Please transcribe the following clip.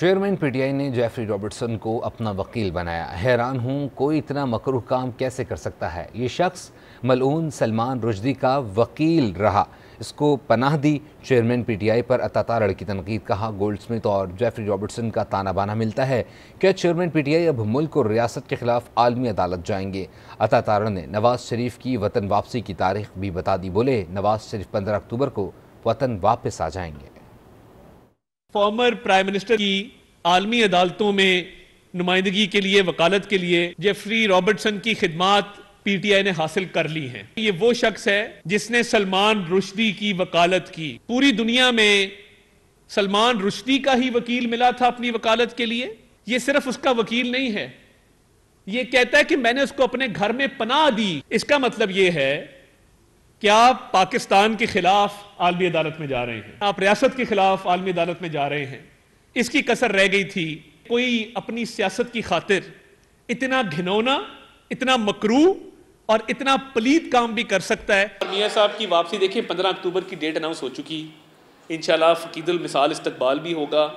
chairman PTI ने Jeffrey Robertson को अपना वकील बनाया हैरान हूँ कोई इतना मकरूह काम कैसे कर सकता है ये शख्स मलून सलमान रुजदी का वकील रहा इसको पनाह दी चेयरमैन पीटीआई पर अता तारड़ की तनकीद कहा गोल्ड स्मिथ तो और जेफरी रॉबर्टसन का ताना बाना मिलता है क्या चेयरमैन पीटीआई अब मुल्क और रियासत के खिलाफ आलमी अदालत जाएंगे अता तारड़ ने नवाज शरीफ की वतन वापसी की तारीख भी बता दी बोले नवाज शरीफ पंद्रह अक्टूबर को वतन वापस आ जाएंगे फॉर्मर प्राइम मिनिस्टर की आलमी अदालतों में नुमाइंदगी के लिए वकालत के लिए जेफरी रॉबर्टसन की खिदमात पीटीआई ने हासिल कर ली है ये वो शख्स है जिसने सलमान रुश्दी की वकालत की पूरी दुनिया में सलमान रुश्दी का ही वकील मिला था अपनी वकालत के लिए ये सिर्फ उसका वकील नहीं है ये कहता है कि मैंने उसको अपने घर में पनाह दी इसका मतलब ये है कि आप पाकिस्तान के खिलाफ आलमी अदालत में जा रहे हैं आप रियासत के खिलाफ आलमी अदालत में जा रहे हैं इसकी कसर रह गई थी कोई अपनी सियासत की खातिर इतना घिनौना इतना मकरू और इतना पलीत काम भी कर सकता है मियाँ साहब की वापसी देखिए पंद्रह अक्टूबर की डेट अनाउंस हो चुकी इन फ़कीदल मिसाल इस्तबाल भी होगा